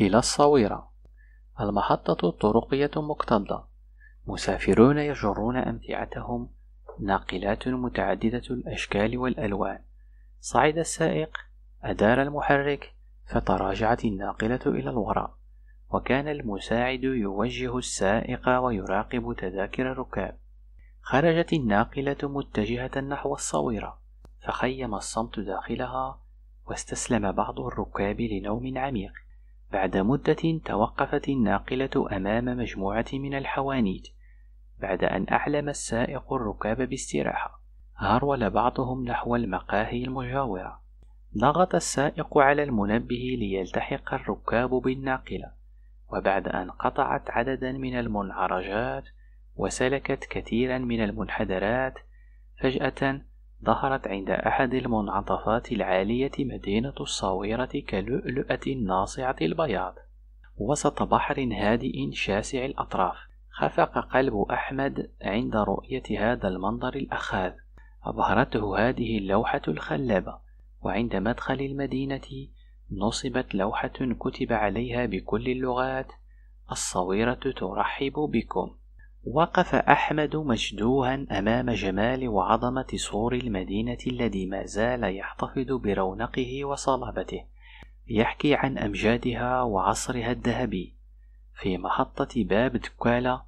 إلى الصويرة المحطة الطرقية مكتظة مسافرون يجرون أمتعتهم ناقلات متعددة الأشكال والألوان صعد السائق أدار المحرك فتراجعت الناقلة إلى الوراء وكان المساعد يوجه السائق ويراقب تذاكر الركاب خرجت الناقلة متجهة نحو الصويرة فخيم الصمت داخلها واستسلم بعض الركاب لنوم عميق بعد مدة توقفت الناقلة أمام مجموعة من الحوانيت بعد أن أعلم السائق الركاب باستراحة هرول بعضهم نحو المقاهي المجاورة ضغط السائق على المنبه ليلتحق الركاب بالناقلة وبعد أن قطعت عددا من المنعرجات وسلكت كثيرا من المنحدرات فجأة ظهرت عند أحد المنعطفات العالية مدينة الصويرة كلؤلؤة ناصعة البياض وسط بحر هادئ شاسع الأطراف خفق قلب أحمد عند رؤية هذا المنظر الأخاذ أبهرته هذه اللوحة الخلابة وعند مدخل المدينة نصبت لوحة كتب عليها بكل اللغات الصويرة ترحب بكم وقف أحمد مشدوها أمام جمال وعظمة سور المدينة الذي ما زال يحتفظ برونقه وصلابته يحكي عن أمجادها وعصرها الذهبي في محطة باب دكالة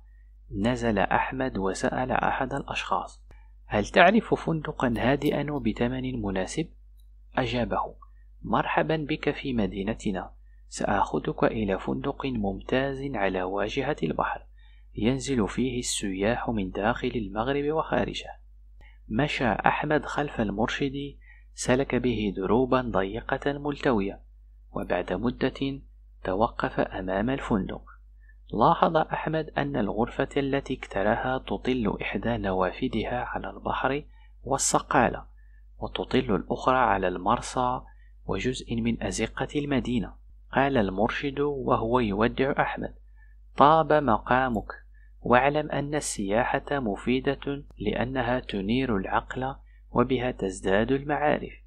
نزل أحمد وسأل أحد الأشخاص هل تعرف فندقا هادئا وبثمن مناسب؟ أجابه مرحبا بك في مدينتنا سآخذك إلى فندق ممتاز على واجهة البحر ينزل فيه السياح من داخل المغرب وخارجه مشى أحمد خلف المرشد سلك به دروبا ضيقة ملتوية وبعد مدة توقف أمام الفندق لاحظ أحمد أن الغرفة التي اكتراها تطل إحدى نوافذها على البحر والصقالة وتطل الأخرى على المرصى وجزء من أزقة المدينة قال المرشد وهو يودع أحمد طاب مقامك واعلم أن السياحة مفيدة لأنها تنير العقل وبها تزداد المعارف